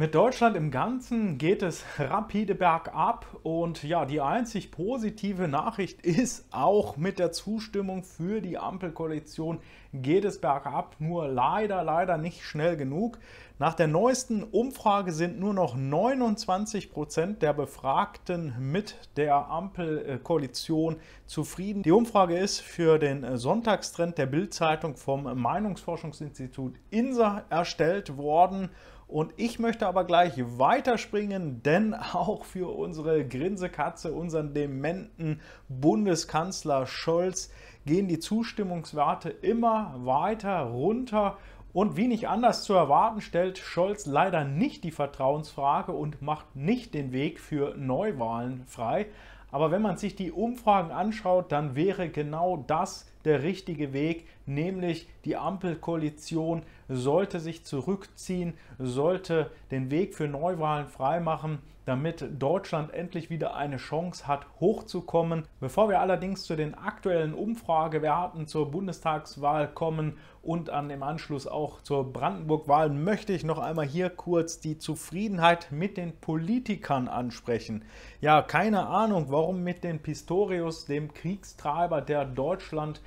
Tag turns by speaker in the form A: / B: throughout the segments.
A: Mit Deutschland im Ganzen geht es rapide bergab und ja, die einzig positive Nachricht ist auch mit der Zustimmung für die Ampelkoalition geht es bergab, nur leider, leider nicht schnell genug. Nach der neuesten Umfrage sind nur noch 29 Prozent der Befragten mit der Ampelkoalition zufrieden. Die Umfrage ist für den Sonntagstrend der Bildzeitung vom Meinungsforschungsinstitut INSA erstellt worden und ich möchte aber gleich weiterspringen, denn auch für unsere Grinsekatze, unseren dementen Bundeskanzler Scholz, gehen die Zustimmungswerte immer weiter runter. Und wie nicht anders zu erwarten, stellt Scholz leider nicht die Vertrauensfrage und macht nicht den Weg für Neuwahlen frei. Aber wenn man sich die Umfragen anschaut, dann wäre genau das der richtige Weg, nämlich die Ampelkoalition sollte sich zurückziehen, sollte den Weg für Neuwahlen freimachen, damit Deutschland endlich wieder eine Chance hat, hochzukommen. Bevor wir allerdings zu den aktuellen Umfragewerten zur Bundestagswahl kommen und dann im Anschluss auch zur Brandenburg-Wahl, möchte ich noch einmal hier kurz die Zufriedenheit mit den Politikern ansprechen. Ja, keine Ahnung, warum mit den Pistorius, dem Kriegstreiber, der Deutschland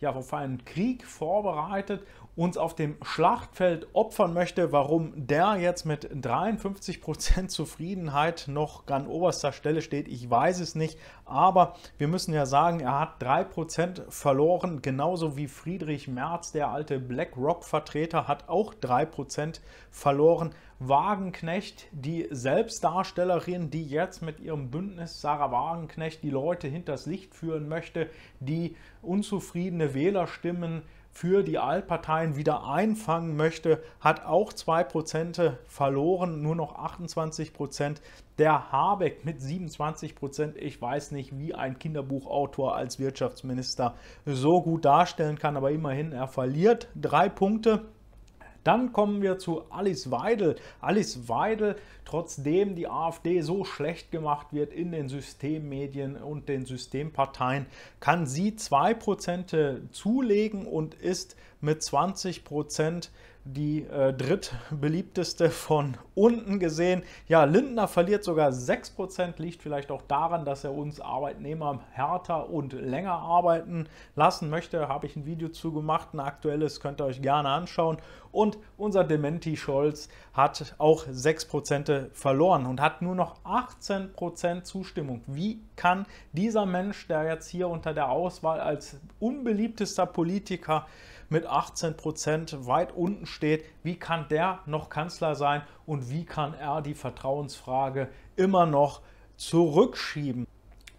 A: ja auf einen Krieg vorbereitet, uns auf dem Schlachtfeld opfern möchte, warum der jetzt mit 53% Zufriedenheit noch an oberster Stelle steht, ich weiß es nicht, aber wir müssen ja sagen, er hat 3% verloren, genauso wie Friedrich Merz, der alte BlackRock-Vertreter, hat auch 3% verloren. Wagenknecht, die Selbstdarstellerin, die jetzt mit ihrem Bündnis Sarah Wagenknecht die Leute hinters Licht führen möchte, die unzufriedene seine Wählerstimmen für die Altparteien wieder einfangen möchte, hat auch 2% verloren, nur noch 28%. Der Habeck mit 27%, ich weiß nicht, wie ein Kinderbuchautor als Wirtschaftsminister so gut darstellen kann, aber immerhin, er verliert drei Punkte. Dann kommen wir zu Alice Weidel. Alice Weidel, trotzdem die AfD so schlecht gemacht wird in den Systemmedien und den Systemparteien, kann sie 2% zulegen und ist mit 20% die äh, drittbeliebteste von unten gesehen. Ja, Lindner verliert sogar 6%, liegt vielleicht auch daran, dass er uns Arbeitnehmer härter und länger arbeiten lassen möchte. Habe ich ein Video zu gemacht, ein aktuelles, könnt ihr euch gerne anschauen. Und unser Dementi Scholz hat auch 6% verloren und hat nur noch 18% Zustimmung. Wie kann dieser Mensch, der jetzt hier unter der Auswahl als unbeliebtester Politiker mit 18% weit unten steht, wie kann der noch Kanzler sein und wie kann er die Vertrauensfrage immer noch zurückschieben.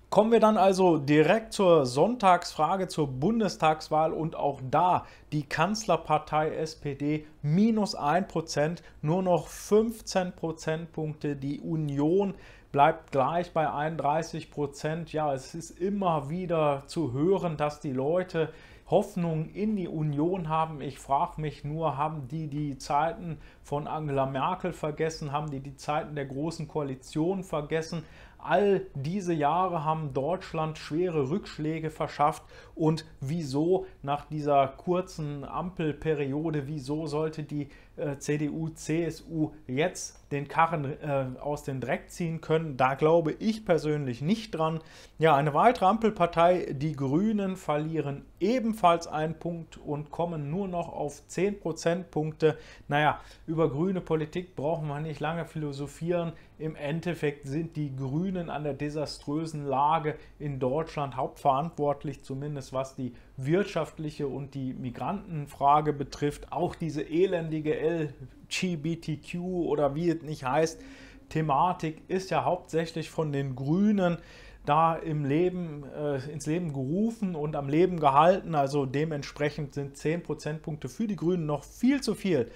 A: Kommen wir dann also direkt zur Sonntagsfrage, zur Bundestagswahl und auch da die Kanzlerpartei SPD minus 1%, nur noch 15 Prozentpunkte, die Union bleibt gleich bei 31 Prozent. Ja, es ist immer wieder zu hören, dass die Leute Hoffnung in die Union haben. Ich frage mich nur, haben die die Zeiten von Angela Merkel vergessen? Haben die die Zeiten der großen Koalition vergessen? All diese Jahre haben Deutschland schwere Rückschläge verschafft und wieso nach dieser kurzen Ampelperiode, wieso sollte die äh, CDU, CSU jetzt den Karren äh, aus dem Dreck ziehen können. Da glaube ich persönlich nicht dran. Ja, eine weitere Ampelpartei, die Grünen, verlieren ebenfalls einen Punkt und kommen nur noch auf 10 Prozentpunkte. Naja, über grüne Politik brauchen wir nicht lange philosophieren. Im Endeffekt sind die Grünen an der desaströsen Lage in Deutschland hauptverantwortlich, zumindest was die wirtschaftliche und die Migrantenfrage betrifft, auch diese elendige LGBTQ oder wie es nicht heißt, Thematik ist ja hauptsächlich von den Grünen da im Leben, äh, ins Leben gerufen und am Leben gehalten. Also dementsprechend sind 10 Prozentpunkte für die Grünen noch viel zu viel.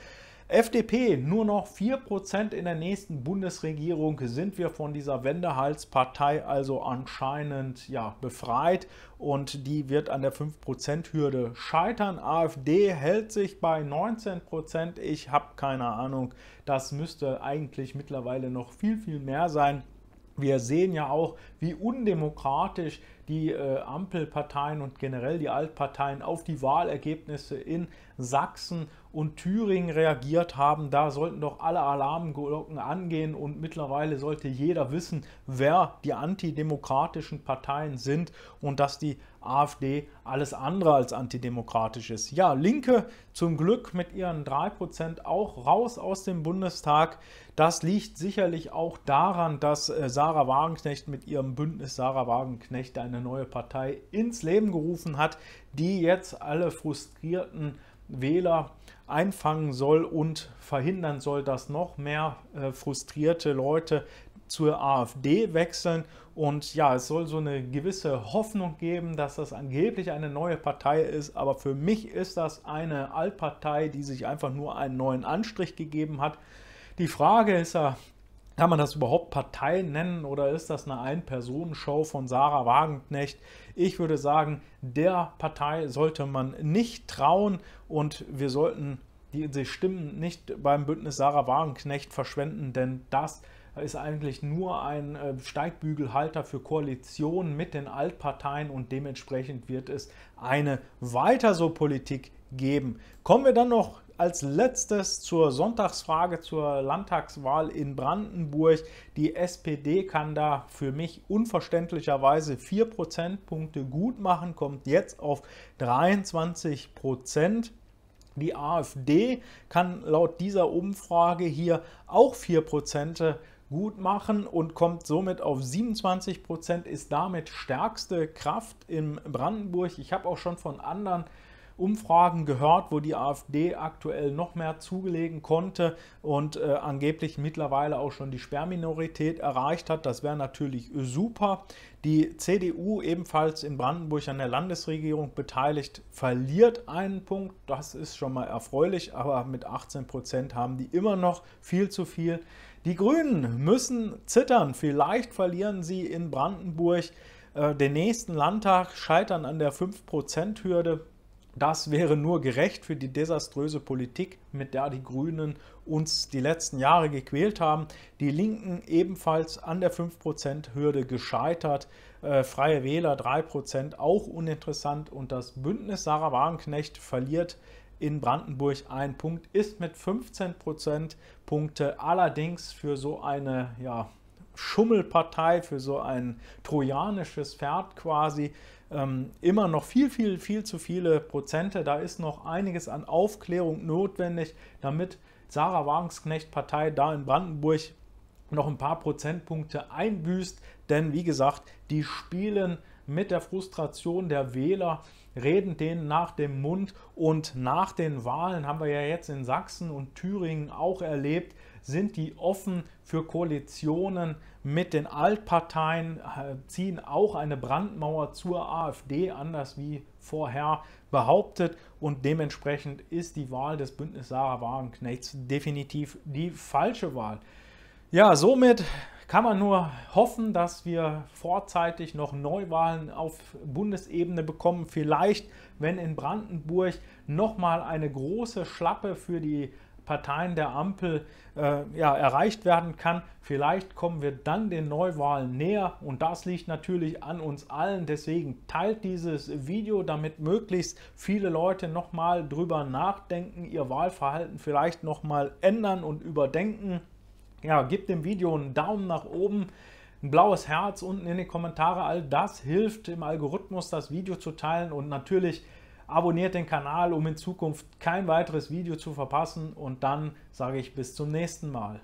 A: FDP nur noch 4% in der nächsten Bundesregierung sind wir von dieser Wendehalspartei also anscheinend ja, befreit und die wird an der 5%-Hürde scheitern. AfD hält sich bei 19%, ich habe keine Ahnung, das müsste eigentlich mittlerweile noch viel, viel mehr sein. Wir sehen ja auch, wie undemokratisch die äh, Ampelparteien und generell die Altparteien auf die Wahlergebnisse in Sachsen und Thüringen reagiert haben. Da sollten doch alle Alarmglocken angehen und mittlerweile sollte jeder wissen, wer die antidemokratischen Parteien sind und dass die AfD alles andere als antidemokratisch ist. Ja, Linke zum Glück mit ihren 3% auch raus aus dem Bundestag. Das liegt sicherlich auch daran, dass äh, Sarah Wagenknecht mit ihrem Bündnis Sarah Wagenknecht eine neue Partei ins Leben gerufen hat, die jetzt alle frustrierten Wähler einfangen soll und verhindern soll, dass noch mehr äh, frustrierte Leute zur AfD wechseln. Und ja, es soll so eine gewisse Hoffnung geben, dass das angeblich eine neue Partei ist. Aber für mich ist das eine Altpartei, die sich einfach nur einen neuen Anstrich gegeben hat. Die Frage ist ja, kann man das überhaupt Partei nennen oder ist das eine Ein-Personen-Show von Sarah Wagenknecht? Ich würde sagen, der Partei sollte man nicht trauen und wir sollten diese Stimmen nicht beim Bündnis Sarah Wagenknecht verschwenden, denn das ist eigentlich nur ein äh, Steigbügelhalter für Koalitionen mit den Altparteien und dementsprechend wird es eine weiter so Politik geben. Kommen wir dann noch als letztes zur Sonntagsfrage zur Landtagswahl in Brandenburg. Die SPD kann da für mich unverständlicherweise 4 Prozentpunkte gut machen, kommt jetzt auf 23 Prozent. Die AfD kann laut dieser Umfrage hier auch 4 Prozent gut machen und kommt somit auf 27 Prozent, ist damit stärkste Kraft in Brandenburg. Ich habe auch schon von anderen Umfragen gehört, wo die AfD aktuell noch mehr zugelegen konnte und äh, angeblich mittlerweile auch schon die Sperrminorität erreicht hat. Das wäre natürlich super. Die CDU ebenfalls in Brandenburg an der Landesregierung beteiligt, verliert einen Punkt. Das ist schon mal erfreulich, aber mit 18 Prozent haben die immer noch viel zu viel. Die Grünen müssen zittern. Vielleicht verlieren sie in Brandenburg äh, den nächsten Landtag scheitern an der 5%-Hürde. prozent das wäre nur gerecht für die desaströse Politik, mit der die Grünen uns die letzten Jahre gequält haben. Die Linken ebenfalls an der 5%-Hürde gescheitert. Äh, Freie Wähler 3% auch uninteressant. Und das Bündnis Sarah Wagenknecht verliert in Brandenburg einen Punkt, ist mit 15% Punkte allerdings für so eine ja, Schummelpartei, für so ein trojanisches Pferd quasi, ähm, immer noch viel, viel, viel zu viele Prozente. Da ist noch einiges an Aufklärung notwendig, damit Sarah Wagensknecht partei da in Brandenburg noch ein paar Prozentpunkte einbüßt. Denn wie gesagt, die spielen mit der Frustration der Wähler, reden denen nach dem Mund und nach den Wahlen haben wir ja jetzt in Sachsen und Thüringen auch erlebt, sind die offen für Koalitionen mit den Altparteien, äh, ziehen auch eine Brandmauer zur AfD, anders wie vorher behauptet. Und dementsprechend ist die Wahl des Bündnis Sarah Wagenknechts definitiv die falsche Wahl. Ja, somit kann man nur hoffen, dass wir vorzeitig noch Neuwahlen auf Bundesebene bekommen. Vielleicht, wenn in Brandenburg nochmal eine große Schlappe für die Parteien der Ampel äh, ja, erreicht werden kann. Vielleicht kommen wir dann den Neuwahlen näher und das liegt natürlich an uns allen. Deswegen teilt dieses Video, damit möglichst viele Leute nochmal drüber nachdenken, ihr Wahlverhalten vielleicht nochmal ändern und überdenken. Ja, gebt dem Video einen Daumen nach oben ein blaues Herz unten in die Kommentare. All das hilft im Algorithmus, das Video zu teilen und natürlich Abonniert den Kanal, um in Zukunft kein weiteres Video zu verpassen und dann sage ich bis zum nächsten Mal.